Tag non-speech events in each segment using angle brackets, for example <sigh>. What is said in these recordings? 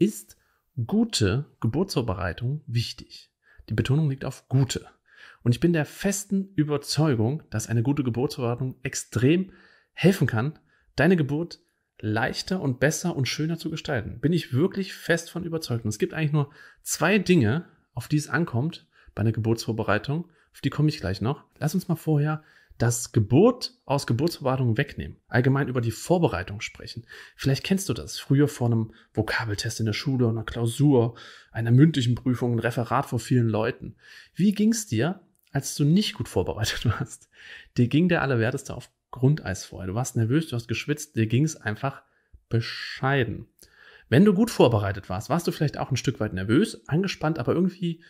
ist gute Geburtsvorbereitung wichtig. Die Betonung liegt auf gute. Und ich bin der festen Überzeugung, dass eine gute Geburtsvorbereitung extrem helfen kann, deine Geburt leichter und besser und schöner zu gestalten. Bin ich wirklich fest von überzeugt. Und es gibt eigentlich nur zwei Dinge, auf die es ankommt bei einer Geburtsvorbereitung. Auf die komme ich gleich noch. Lass uns mal vorher das Geburt aus Geburtsverwartung wegnehmen, allgemein über die Vorbereitung sprechen. Vielleicht kennst du das früher vor einem Vokabeltest in der Schule, einer Klausur, einer mündlichen Prüfung, ein Referat vor vielen Leuten. Wie ging's dir, als du nicht gut vorbereitet <laughs> warst? Dir ging der Allerwerteste auf Grundeis vorher. Du warst nervös, du hast geschwitzt, dir ging's einfach bescheiden. Wenn du gut vorbereitet warst, warst du vielleicht auch ein Stück weit nervös, angespannt, aber irgendwie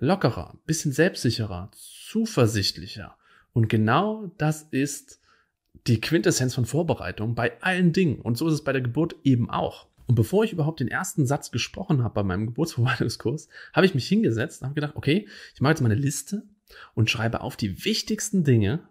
lockerer, bisschen selbstsicherer, zuversichtlicher. Und genau das ist die Quintessenz von Vorbereitung bei allen Dingen. Und so ist es bei der Geburt eben auch. Und bevor ich überhaupt den ersten Satz gesprochen habe bei meinem Geburtsvorbereitungskurs, <laughs> habe ich mich hingesetzt und habe gedacht, okay, ich mache jetzt mal eine Liste und schreibe auf die wichtigsten Dinge,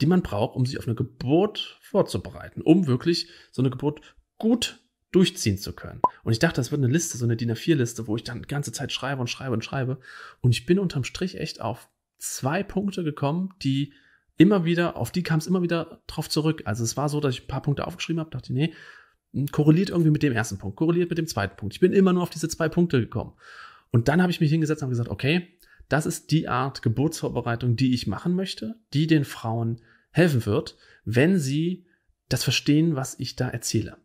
die man braucht, um sich auf eine Geburt vorzubereiten, um wirklich so eine Geburt gut durchziehen zu können. Und ich dachte, das wird eine Liste, so eine DIN A4-Liste, wo ich dann die ganze Zeit schreibe und schreibe und schreibe. Und ich bin unterm Strich echt auf zwei Punkte gekommen, die immer wieder, auf die kam es immer wieder drauf zurück. Also es war so, dass ich ein paar Punkte aufgeschrieben habe, dachte, nee, hm, korreliert irgendwie mit dem ersten Punkt, korreliert mit dem zweiten Punkt. Ich bin immer nur auf diese zwei Punkte gekommen. Und dann habe ich mich hingesetzt und gesagt, okay, das ist die Art Geburtsvorbereitung, die ich machen möchte, die den Frauen helfen wird, wenn sie das verstehen, was ich da erzähle.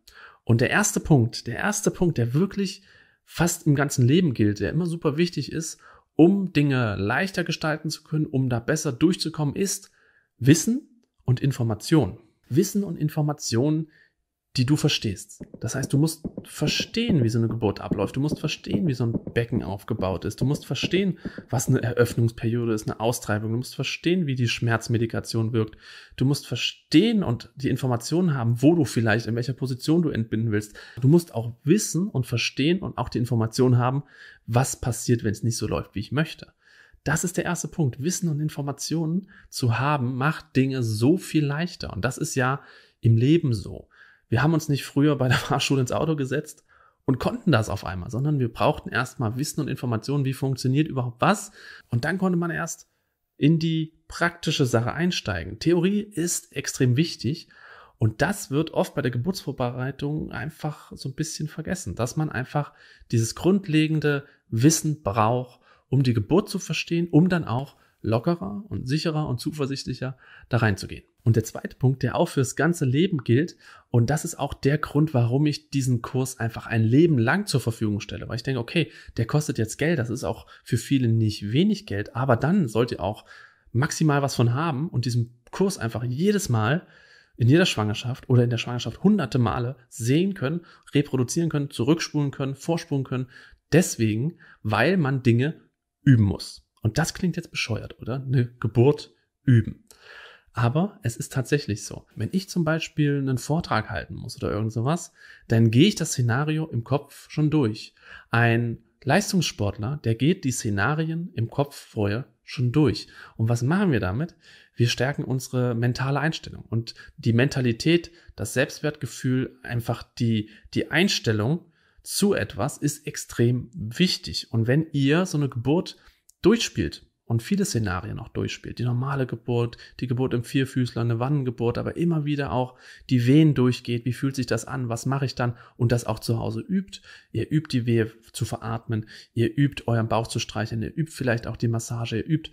Und der erste Punkt, der erste Punkt, der wirklich fast im ganzen Leben gilt, der immer super wichtig ist um Dinge leichter gestalten zu können, um da besser durchzukommen, ist Wissen und Information. Wissen und Information die du verstehst. Das heißt, du musst verstehen, wie so eine Geburt abläuft. Du musst verstehen, wie so ein Becken aufgebaut ist. Du musst verstehen, was eine Eröffnungsperiode ist, eine Austreibung. Du musst verstehen, wie die Schmerzmedikation wirkt. Du musst verstehen und die Informationen haben, wo du vielleicht, in welcher Position du entbinden willst. Du musst auch wissen und verstehen und auch die Informationen haben, was passiert, wenn es nicht so läuft, wie ich möchte. Das ist der erste Punkt. Wissen und Informationen zu haben, macht Dinge so viel leichter. Und das ist ja im Leben so. Wir haben uns nicht früher bei der <laughs> Fahrschule ins Auto gesetzt und konnten das auf einmal, sondern wir brauchten erstmal Wissen und Informationen, wie funktioniert überhaupt was. Und dann konnte man erst in die praktische Sache einsteigen. Theorie ist extrem wichtig. Und das wird oft bei der Geburtsvorbereitung einfach so ein bisschen vergessen, dass man einfach dieses grundlegende Wissen braucht, um die Geburt zu verstehen, um dann auch lockerer und sicherer und zuversichtlicher da reinzugehen. Und der zweite Punkt, der auch fürs ganze Leben gilt, und das ist auch der Grund, warum ich diesen Kurs einfach ein Leben lang zur Verfügung stelle, weil ich denke, okay, der kostet jetzt Geld, das ist auch für viele nicht wenig Geld, aber dann sollt ihr auch maximal was von haben und diesen Kurs einfach jedes Mal in jeder Schwangerschaft oder in der Schwangerschaft hunderte Male sehen können, reproduzieren können, zurückspulen können, vorspulen können. Deswegen, weil man Dinge üben muss. Und das klingt jetzt bescheuert, oder? Eine Geburt üben. Aber es ist tatsächlich so. Wenn ich zum Beispiel einen Vortrag halten muss oder irgend sowas, dann gehe ich das Szenario im Kopf schon durch. Ein Leistungssportler, der geht die Szenarien im Kopf vorher schon durch. Und was machen wir damit? Wir stärken unsere mentale Einstellung und die Mentalität, das Selbstwertgefühl, einfach die, die Einstellung zu etwas ist extrem wichtig. Und wenn ihr so eine Geburt durchspielt, und viele Szenarien auch durchspielt. Die normale Geburt, die Geburt im Vierfüßler, eine Wannengeburt, aber immer wieder auch die Wehen durchgeht. Wie fühlt sich das an? Was mache ich dann? Und das auch zu Hause übt. Ihr übt die Wehe zu veratmen. Ihr übt euren Bauch zu streicheln. Ihr übt vielleicht auch die Massage. Ihr übt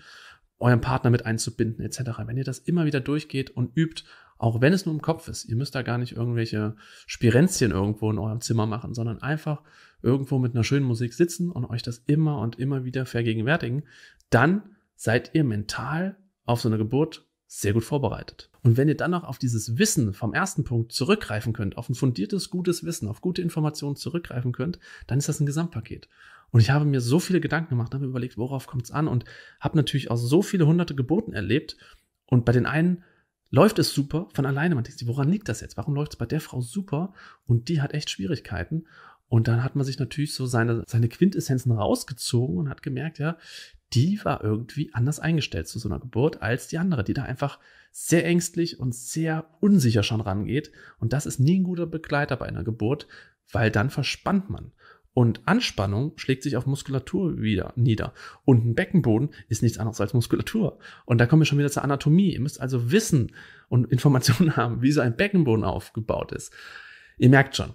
euren Partner mit einzubinden etc. Wenn ihr das immer wieder durchgeht und übt auch wenn es nur im Kopf ist. Ihr müsst da gar nicht irgendwelche Spirenzchen irgendwo in eurem Zimmer machen, sondern einfach irgendwo mit einer schönen Musik sitzen und euch das immer und immer wieder vergegenwärtigen. Dann seid ihr mental auf so eine Geburt sehr gut vorbereitet. Und wenn ihr dann noch auf dieses Wissen vom ersten Punkt zurückgreifen könnt, auf ein fundiertes, gutes Wissen, auf gute Informationen zurückgreifen könnt, dann ist das ein Gesamtpaket. Und ich habe mir so viele Gedanken gemacht, habe überlegt, worauf kommt es an und habe natürlich auch so viele hunderte Geburten erlebt. Und bei den einen läuft es super von alleine. Man denkt sich, woran liegt das jetzt? Warum läuft es bei der Frau super und die hat echt Schwierigkeiten? Und dann hat man sich natürlich so seine, seine Quintessenzen rausgezogen und hat gemerkt, ja, die war irgendwie anders eingestellt zu so einer Geburt als die andere, die da einfach sehr ängstlich und sehr unsicher schon rangeht. Und das ist nie ein guter Begleiter bei einer Geburt, weil dann verspannt man. Und Anspannung schlägt sich auf Muskulatur wieder nieder. Und ein Beckenboden ist nichts anderes als Muskulatur. Und da kommen wir schon wieder zur Anatomie. Ihr müsst also wissen und Informationen <laughs> haben, wie so ein Beckenboden aufgebaut ist. Ihr merkt schon,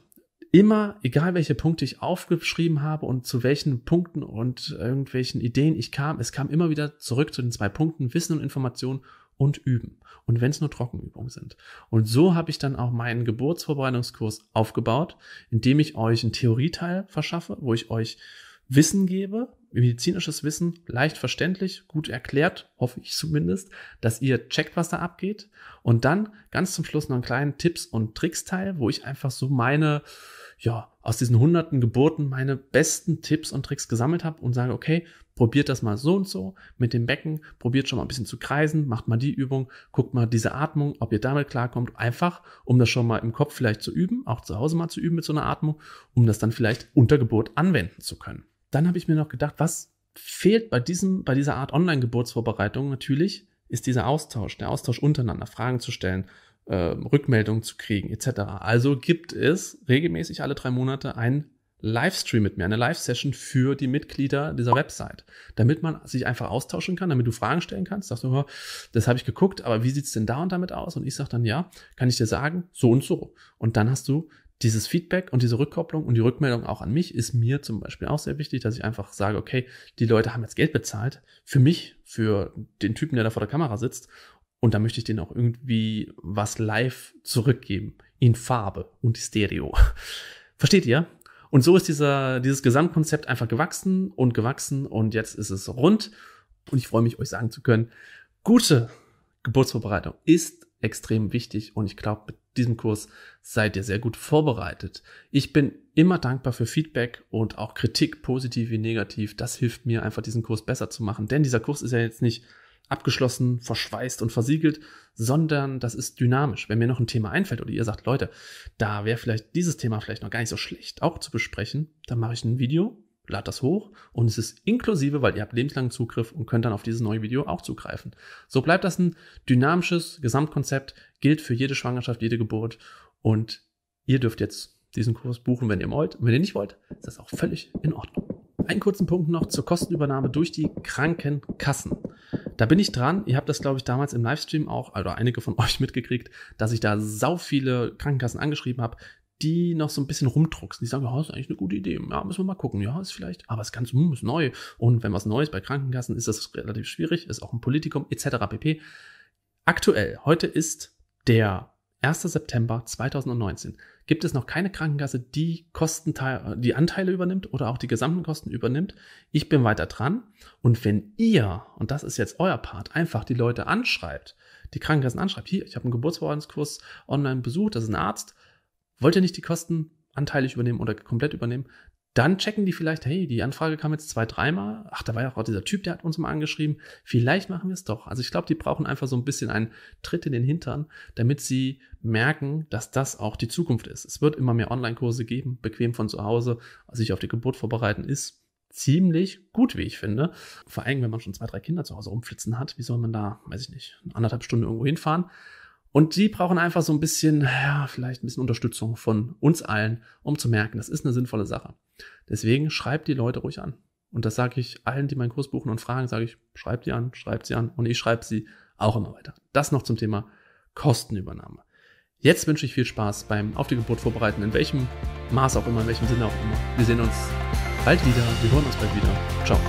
immer, egal welche Punkte ich aufgeschrieben habe und zu welchen Punkten und irgendwelchen Ideen ich kam, es kam immer wieder zurück zu den zwei Punkten Wissen und Information und üben. Und wenn es nur Trockenübungen sind. Und so habe ich dann auch meinen Geburtsvorbereitungskurs aufgebaut, indem ich euch einen Theorieteil verschaffe, wo ich euch Wissen gebe, medizinisches Wissen, leicht verständlich, gut erklärt, hoffe ich zumindest, dass ihr checkt, was da abgeht. Und dann ganz zum Schluss noch einen kleinen Tipps- und Tricks-Teil, wo ich einfach so meine, ja, aus diesen hunderten Geburten meine besten Tipps und Tricks gesammelt habe und sage, okay, probiert das mal so und so mit dem Becken, probiert schon mal ein bisschen zu kreisen, macht mal die Übung, guckt mal diese Atmung, ob ihr damit klarkommt, einfach, um das schon mal im Kopf vielleicht zu üben, auch zu Hause mal zu üben mit so einer Atmung, um das dann vielleicht unter Geburt anwenden zu können. Dann habe ich mir noch gedacht, was fehlt bei diesem, bei dieser Art Online-Geburtsvorbereitung natürlich, ist dieser Austausch, der Austausch untereinander, Fragen zu stellen, äh, Rückmeldungen zu kriegen, etc. Also gibt es regelmäßig alle drei Monate ein Livestream mit mir, eine Live-Session für die Mitglieder dieser Website, damit man sich einfach austauschen kann, damit du Fragen stellen kannst. Sagst du, das habe ich geguckt, aber wie sieht es denn da und damit aus? Und ich sage dann, ja, kann ich dir sagen, so und so. Und dann hast du dieses Feedback und diese Rückkopplung und die Rückmeldung auch an mich ist mir zum Beispiel auch sehr wichtig, dass ich einfach sage, okay, die Leute haben jetzt Geld bezahlt für mich, für den Typen, der da vor der Kamera sitzt. Und da möchte ich denen auch irgendwie was live zurückgeben. In Farbe und Stereo. Versteht ihr? Und so ist dieser, dieses Gesamtkonzept einfach gewachsen und gewachsen und jetzt ist es rund. Und ich freue mich, euch sagen zu können, gute Geburtsvorbereitung ist extrem wichtig und ich glaube, mit diesem Kurs seid ihr sehr gut vorbereitet. Ich bin immer dankbar für Feedback und auch Kritik, positiv wie negativ. Das hilft mir einfach, diesen Kurs besser zu machen. Denn dieser Kurs ist ja jetzt nicht abgeschlossen, verschweißt und versiegelt, sondern das ist dynamisch. Wenn mir noch ein Thema einfällt oder ihr sagt, Leute, da wäre vielleicht dieses Thema vielleicht noch gar nicht so schlecht auch zu besprechen, dann mache ich ein Video, lade das hoch und es ist inklusive, weil ihr habt lebenslangen Zugriff und könnt dann auf dieses neue Video auch zugreifen. So bleibt das ein dynamisches Gesamtkonzept, gilt für jede Schwangerschaft, jede Geburt und ihr dürft jetzt diesen Kurs buchen, wenn ihr wollt. Und wenn ihr nicht wollt, ist das auch völlig in Ordnung. Einen kurzen Punkt noch zur Kostenübernahme durch die Krankenkassen. Da bin ich dran. Ihr habt das, glaube ich, damals im Livestream auch, oder einige von <laughs> euch mitgekriegt, dass ich da sau viele Krankenkassen angeschrieben habe, die noch so ein bisschen rumdrucksen. Die sagen, ja, ist eigentlich eine gute Idee. Ja, müssen wir mal gucken. Ja, ist vielleicht, aber es ist ganz hm, ist neu. Und wenn was Neues bei Krankenkassen ist, das relativ schwierig, ist auch ein Politikum, etc. pp. Aktuell, heute ist der 1. September 2019 gibt es noch keine Krankenkasse, die Kostenteil, die Anteile übernimmt oder auch die gesamten Kosten übernimmt. Ich bin weiter dran. Und wenn ihr, und das ist jetzt euer Part, einfach die Leute anschreibt, die Krankenkassen anschreibt, hier, ich habe einen Geburtsverordnungskurs online besucht, das ist ein Arzt, wollt ihr nicht die Kosten anteilig übernehmen oder komplett übernehmen, dann checken die vielleicht, hey, die Anfrage kam jetzt zwei, dreimal. Ach, da war ja auch dieser Typ, der hat uns mal angeschrieben. Vielleicht machen wir es doch. Also ich glaube, die brauchen einfach so ein bisschen einen Tritt in den Hintern, damit sie merken, dass das auch die Zukunft ist. Es wird immer mehr Online-Kurse geben, bequem von zu Hause, sich auf die Geburt vorbereiten ist ziemlich gut, wie ich finde. Vor allem, wenn man schon zwei, drei Kinder zu Hause rumflitzen hat, wie soll man da, weiß ich nicht, eine anderthalb Stunden irgendwo hinfahren? Und die brauchen einfach so ein bisschen, ja, vielleicht ein bisschen Unterstützung von uns allen, um zu merken, das ist eine sinnvolle Sache. Deswegen schreibt die Leute ruhig an. Und das sage ich allen, die meinen Kurs buchen und fragen, sage ich, schreibt die an, schreibt sie an und ich schreibe sie auch immer weiter. Das noch zum Thema Kostenübernahme. Jetzt wünsche ich viel Spaß beim Auf die Geburt vorbereiten, in welchem Maß auch immer, in welchem Sinne auch immer. Wir sehen uns bald wieder, wir hören uns bald wieder. Ciao.